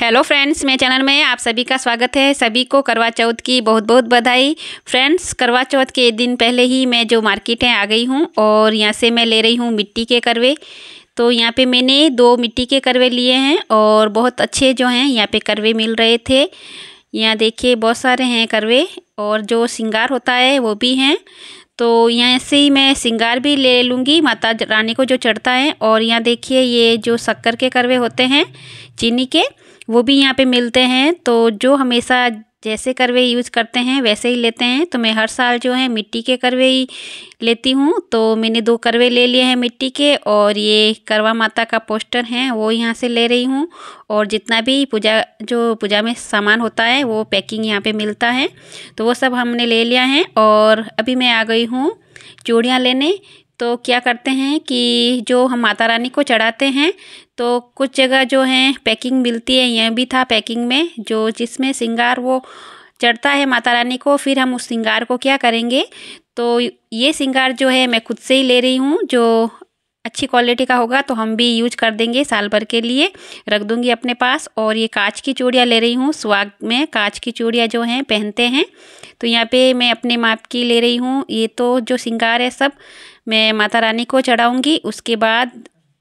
hello friends मेरे channel में आप सभी का स्वागत है सभी को करवा चौथ की बहुत बहुत बधाई फ्रेंड्स करवा चौथ के दिन पहले ही मैं जो मार्केट है आ गई हूँ और यहाँ से मैं ले रही हूँ मिट्टी के करवे तो यहाँ पे मैंने दो मिट्टी के करवे लिए हैं और बहुत अच्छे जो हैं यहाँ पे करवे मिल रहे थे यहाँ देखिए बहुत सारे हैं करवे और जो सिंगार होता है वो भी हैं तो यहाँ से ही मैं सिंगार भी ले लूँगी माता रानी को जो चढ़ता है और यहाँ देखिए ये जो शक्कर के करवे होते हैं चीनी के वो भी यहाँ पे मिलते हैं तो जो हमेशा जैसे करवे यूज करते हैं वैसे ही लेते हैं तो मैं हर साल जो है मिट्टी के करवे ही लेती हूँ तो मैंने दो करवे ले लिए हैं मिट्टी के और ये करवा माता का पोस्टर है वो यहाँ से ले रही हूँ और जितना भी पूजा जो पूजा में सामान होता है वो पैकिंग यहाँ पे मिलता है तो वो सब हमने ले लिया है और अभी मैं आ गई हूँ चूड़ियाँ लेने तो क्या करते हैं कि जो हम माता रानी को चढ़ाते हैं तो कुछ जगह जो है पैकिंग मिलती है यह भी था पैकिंग में जो जिसमें सिंगार वो चढ़ता है माता रानी को फिर हम उस सिंगार को क्या करेंगे तो ये सिंगार जो है मैं खुद से ही ले रही हूँ जो अच्छी क्वालिटी का होगा तो हम भी यूज कर देंगे साल भर के लिए रख दूंगी अपने पास और ये कांच की चूड़ियाँ ले रही हूँ सुहाग में कांच की चूड़ियाँ जो हैं पहनते हैं तो यहाँ पे मैं अपने माप की ले रही हूँ ये तो जो सिंगार है सब मैं माता रानी को चढ़ाऊँगी उसके बाद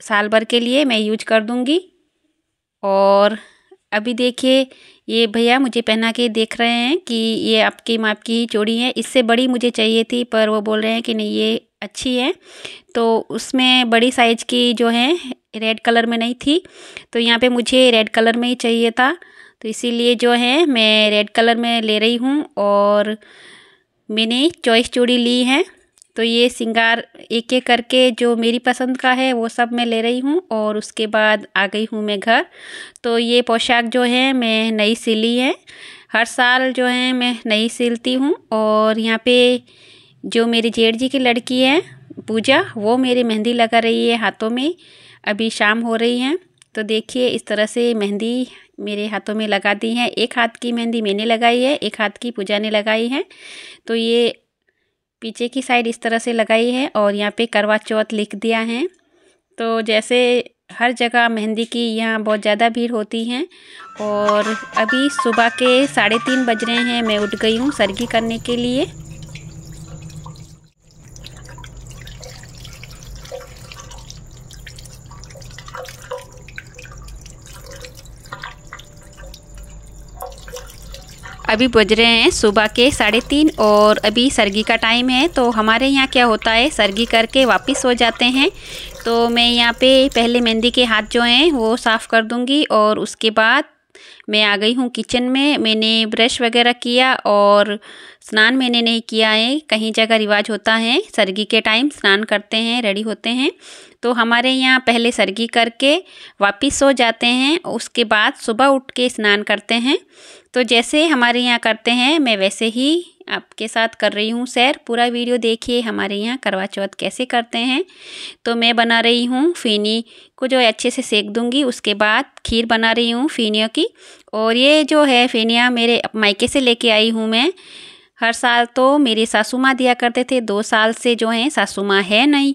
साल भर के लिए मैं यूज कर दूँगी और अभी देखिए ये भैया मुझे पहना के देख रहे हैं कि ये आपके माप की ही चूड़ी है इससे बड़ी मुझे चाहिए थी पर वो बोल रहे हैं कि नहीं ये अच्छी है तो उसमें बड़ी साइज की जो है रेड कलर में नहीं थी तो यहाँ पे मुझे रेड कलर में ही चाहिए था तो इसीलिए जो है मैं रेड कलर में ले रही हूँ और मैंने चॉइस चूड़ी ली है तो ये सिंगार एक एक करके जो मेरी पसंद का है वो सब मैं ले रही हूँ और उसके बाद आ गई हूँ मैं घर तो ये पोशाक जो है मैं नई सिली है हर साल जो है मैं नई सिलती हूँ और यहाँ पे जो मेरी जेठ जी की लड़की है पूजा वो मेरी मेहंदी लगा रही है हाथों में अभी शाम हो रही है तो देखिए इस तरह से मेहंदी मेरे हाथों में लगा दी है एक हाथ की मेहंदी मैंने लगाई है एक हाथ की पूजा ने लगाई है तो ये पीछे की साइड इस तरह से लगाई है और यहाँ पे करवा चौथ लिख दिया है तो जैसे हर जगह मेहंदी की यहाँ बहुत ज़्यादा भीड़ होती है और अभी सुबह के साढ़े तीन बज रहे हैं मैं उठ गई हूँ सरगी करने के लिए अभी बज रहे हैं सुबह के साढ़े तीन और अभी सर्गी का टाइम है तो हमारे यहाँ क्या होता है सर्गी करके वापस हो जाते हैं तो मैं यहाँ पे पहले मेहंदी के हाथ जो हैं वो साफ़ कर दूँगी और उसके बाद मैं आ गई हूँ किचन में मैंने ब्रश वगैरह किया और स्नान मैंने नहीं किया है कहीं जगह रिवाज होता है सर्गी के टाइम स्नान करते हैं रेडी होते हैं तो हमारे यहाँ पहले सर्गी करके वापस सो जाते हैं उसके बाद सुबह उठ के स्नान करते हैं तो जैसे हमारे यहाँ करते हैं मैं वैसे ही आपके साथ कर रही हूँ सैर पूरा वीडियो देखिए हमारे यहाँ करवा चौथ कैसे करते हैं तो मैं बना रही हूँ फीनी को जो अच्छे से सेक दूँगी उसके बाद खीर बना रही हूँ फीनियों की और ये जो है फीनिया मेरे मायके से लेके आई हूँ मैं हर साल तो मेरी सासू माँ दिया करते थे दो साल से जो हैं सासू माँ है नहीं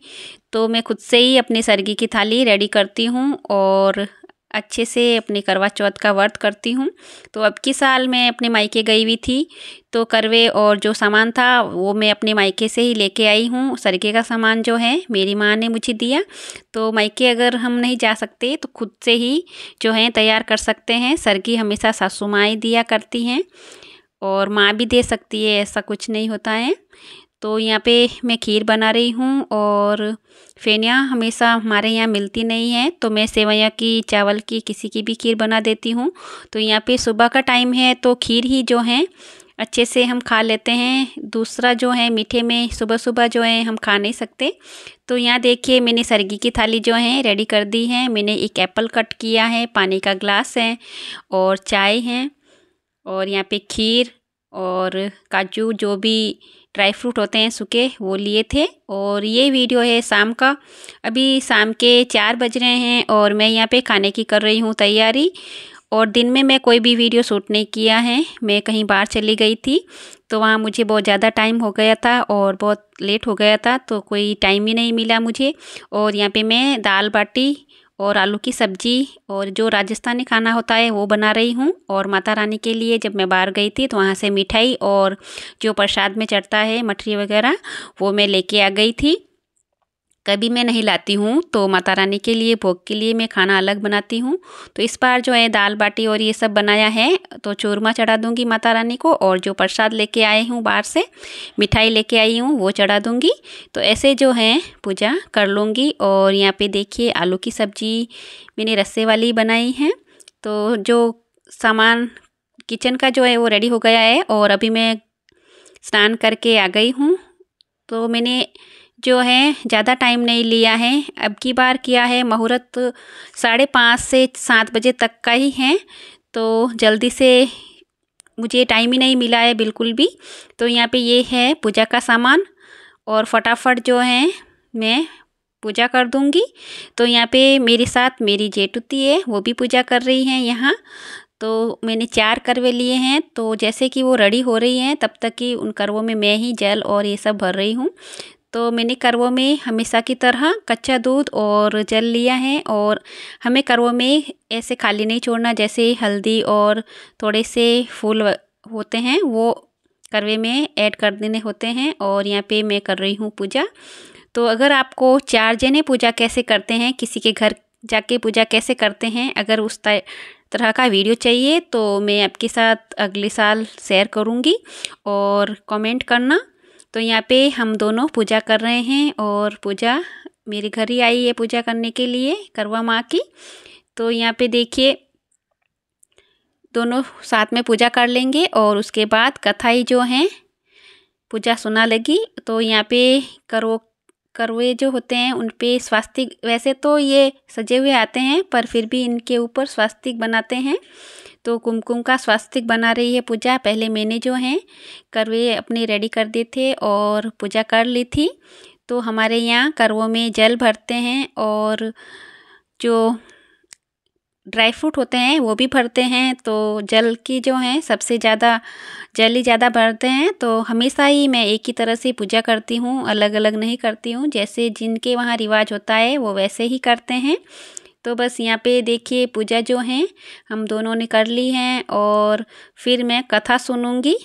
तो मैं खुद से ही अपनी सरगी की थाली रेडी करती हूँ और अच्छे से अपने करवा चौथ का व्रत करती हूँ तो अब के साल मैं अपने मायके गई हुई थी तो करवे और जो सामान था वो मैं अपने मायके से ही लेके आई हूँ सरके का सामान जो है मेरी माँ ने मुझे दिया तो मायके अगर हम नहीं जा सकते तो खुद से ही जो है तैयार कर सकते हैं सरकी हमेशा सासू माँ दिया करती हैं और माँ भी दे सकती है ऐसा कुछ नहीं होता है तो यहाँ पे मैं खीर बना रही हूँ और फेनिया हमेशा हमारे यहाँ मिलती नहीं है तो मैं सेवैया की चावल की किसी की भी खीर बना देती हूँ तो यहाँ पे सुबह का टाइम है तो खीर ही जो है अच्छे से हम खा लेते हैं दूसरा जो है मीठे में सुबह सुबह जो है हम खा नहीं सकते तो यहाँ देखिए मैंने सरगी की थाली जो है रेडी कर दी है मैंने एक एप्पल कट किया है पानी का ग्लास है और चाय है और यहाँ पे खीर और काजू जो भी ड्राई फ्रूट होते हैं सूखे वो लिए थे और ये वीडियो है शाम का अभी शाम के चार बज रहे हैं और मैं यहाँ पे खाने की कर रही हूँ तैयारी और दिन में मैं कोई भी वीडियो शूट नहीं किया है मैं कहीं बाहर चली गई थी तो वहाँ मुझे बहुत ज़्यादा टाइम हो गया था और बहुत लेट हो गया था तो कोई टाइम ही नहीं मिला मुझे और यहाँ पर मैं दाल बाटी और आलू की सब्जी और जो राजस्थानी खाना होता है वो बना रही हूँ और माता रानी के लिए जब मैं बाहर गई थी तो वहाँ से मिठाई और जो प्रसाद में चढ़ता है मठरी वगैरह वो मैं लेके आ गई थी कभी मैं नहीं लाती हूँ तो माता रानी के लिए भोग के लिए मैं खाना अलग बनाती हूँ तो इस बार जो है दाल बाटी और ये सब बनाया है तो चूरमा चढ़ा दूँगी माता रानी को और जो प्रसाद लेके आए हूँ बाहर से मिठाई लेके आई हूँ वो चढ़ा दूँगी तो ऐसे जो है पूजा कर लूँगी और यहाँ पे देखिए आलू की सब्ज़ी मैंने रस्से वाली बनाई है तो जो सामान किचन का जो है वो रेडी हो गया है और अभी मैं स्नान करके आ गई हूँ तो मैंने जो है ज़्यादा टाइम नहीं लिया है अब की बार किया है मुहूर्त साढ़े पाँच से सात बजे तक का ही है तो जल्दी से मुझे टाइम ही नहीं मिला है बिल्कुल भी तो यहाँ पे ये है पूजा का सामान और फटाफट जो है मैं पूजा कर दूँगी तो यहाँ पे मेरे साथ मेरी जेठुती है वो भी पूजा कर रही हैं यहाँ तो मैंने चार करवे लिए हैं तो जैसे कि वो रेडी हो रही हैं तब तक कि उन करवों में मैं ही जल और ये सब भर रही हूँ तो मैंने करवों में हमेशा की तरह कच्चा दूध और जल लिया है और हमें करवों में ऐसे खाली नहीं छोड़ना जैसे हल्दी और थोड़े से फूल होते हैं वो करवे में ऐड कर देने होते हैं और यहाँ पे मैं कर रही हूँ पूजा तो अगर आपको चार जने पूजा कैसे करते हैं किसी के घर जाके पूजा कैसे करते हैं अगर उस तरह का वीडियो चाहिए तो मैं आपके साथ अगले साल शेयर करूँगी और कमेंट करना तो यहाँ पे हम दोनों पूजा कर रहे हैं और पूजा मेरे घर ही आई है पूजा करने के लिए करवा माँ की तो यहाँ पे देखिए दोनों साथ में पूजा कर लेंगे और उसके बाद कथाई जो हैं पूजा सुना लगी तो यहाँ पे करो करवे जो होते हैं उन पर स्वास्तिक वैसे तो ये सजे हुए आते हैं पर फिर भी इनके ऊपर स्वास्तिक बनाते हैं तो कुमकुम का स्वास्थ्य बना रही है पूजा पहले मैंने जो हैं करवे अपने रेडी कर दिए थे और पूजा कर ली थी तो हमारे यहाँ करवों में जल भरते हैं और जो ड्राई फ्रूट होते हैं वो भी भरते हैं तो जल की जो हैं सबसे ज़्यादा जल ही ज़्यादा भरते हैं तो हमेशा ही मैं एक ही तरह से पूजा करती हूँ अलग अलग नहीं करती हूँ जैसे जिनके वहाँ रिवाज होता है वो वैसे ही करते हैं तो बस यहाँ पे देखिए पूजा जो हैं हम दोनों ने कर ली हैं और फिर मैं कथा सुनूंगी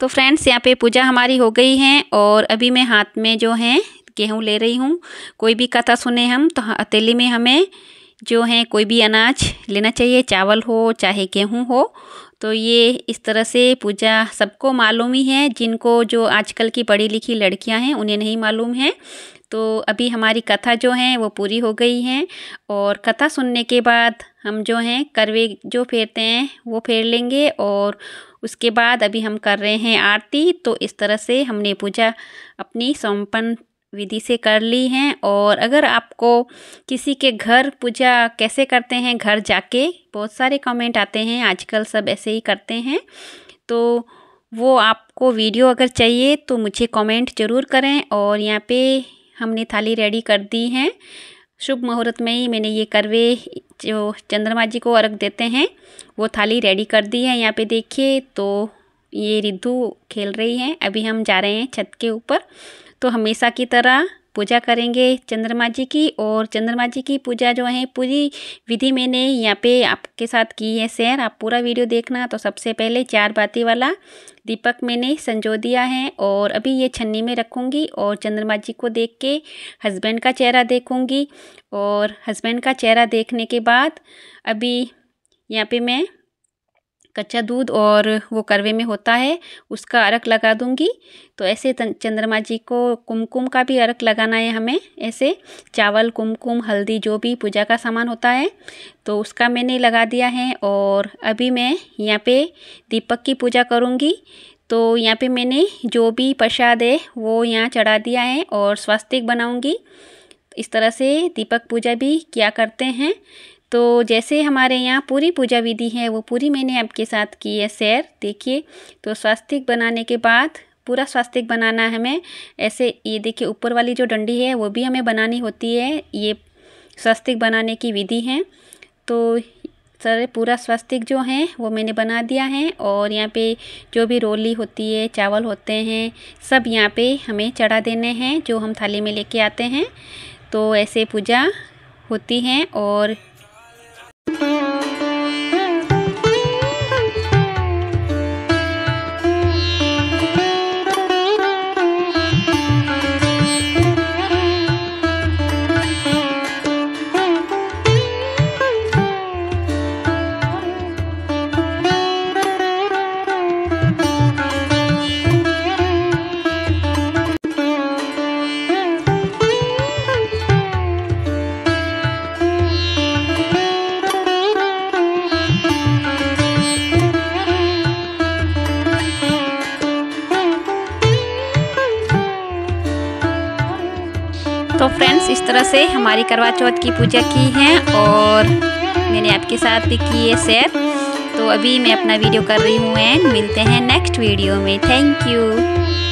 तो फ्रेंड्स यहाँ पे पूजा हमारी हो गई है और अभी मैं हाथ में जो है गेहूँ ले रही हूँ कोई भी कथा सुने हम तो अतीली में हमें जो है कोई भी अनाज लेना चाहिए चावल हो चाहे गेहूँ हो तो ये इस तरह से पूजा सबको मालूम ही है जिनको जो आजकल की पढ़ी लिखी लड़कियाँ हैं उन्हें नहीं मालूम है तो अभी हमारी कथा जो है वो पूरी हो गई है और कथा सुनने के बाद हम जो हैं करवे जो फेरते हैं वो फेर लेंगे और उसके बाद अभी हम कर रहे हैं आरती तो इस तरह से हमने पूजा अपनी सम्पन्न विधि से कर ली है और अगर आपको किसी के घर पूजा कैसे करते हैं घर जाके बहुत सारे कमेंट आते हैं आजकल सब ऐसे ही करते हैं तो वो आपको वीडियो अगर चाहिए तो मुझे कमेंट ज़रूर करें और यहाँ पे हमने थाली रेडी कर दी है शुभ मुहूर्त में ही मैंने ये करवे जो चंद्रमा जी को अर्घ देते हैं वो थाली रेडी कर दी है यहाँ पे देखिए तो ये रिद्धू खेल रही हैं अभी हम जा रहे हैं छत के ऊपर तो हमेशा की तरह पूजा करेंगे चंद्रमा जी की और चंद्रमा जी की पूजा जो है पूरी विधि मैंने यहाँ पे आपके साथ की है शेयर आप पूरा वीडियो देखना तो सबसे पहले चार बाती वाला दीपक मैंने संजो दिया है और अभी ये छन्नी में रखूँगी और चंद्रमा जी को देख के हस्बैंड का चेहरा देखूँगी और हस्बैंड का चेहरा देखने के बाद अभी यहाँ पे मैं कच्चा दूध और वो करवे में होता है उसका अर्क लगा दूंगी तो ऐसे चंद्रमा जी को कुमकुम का भी अर्क लगाना है हमें ऐसे चावल कुमकुम हल्दी जो भी पूजा का सामान होता है तो उसका मैंने लगा दिया है और अभी मैं यहाँ पे दीपक की पूजा करूँगी तो यहाँ पे मैंने जो भी प्रसाद है वो यहाँ चढ़ा दिया है और स्वास्तिक बनाऊँगी इस तरह से दीपक पूजा भी किया करते हैं तो जैसे हमारे यहाँ पूरी पूजा विधि है वो पूरी मैंने आपके साथ की है सैर देखिए तो स्वास्थ्य बनाने के बाद पूरा स्वास्थ्य बनाना है हमें ऐसे ये देखिए ऊपर वाली जो डंडी है वो भी हमें बनानी होती है ये स्वास्थ्य बनाने की विधि है तो सारे पूरा स्वास्तिक जो है वो मैंने बना दिया है और यहाँ पे जो भी रोली होती है चावल होते हैं सब यहाँ पे हमें चढ़ा देने हैं जो हम थाली में लेके आते हैं तो ऐसे पूजा होती है और इस तरह से हमारी करवा चौथ की पूजा की है और मैंने आपके साथ भी की है शेयर तो अभी मैं अपना वीडियो कर रही हूँ एंड मिलते हैं नेक्स्ट वीडियो में थैंक यू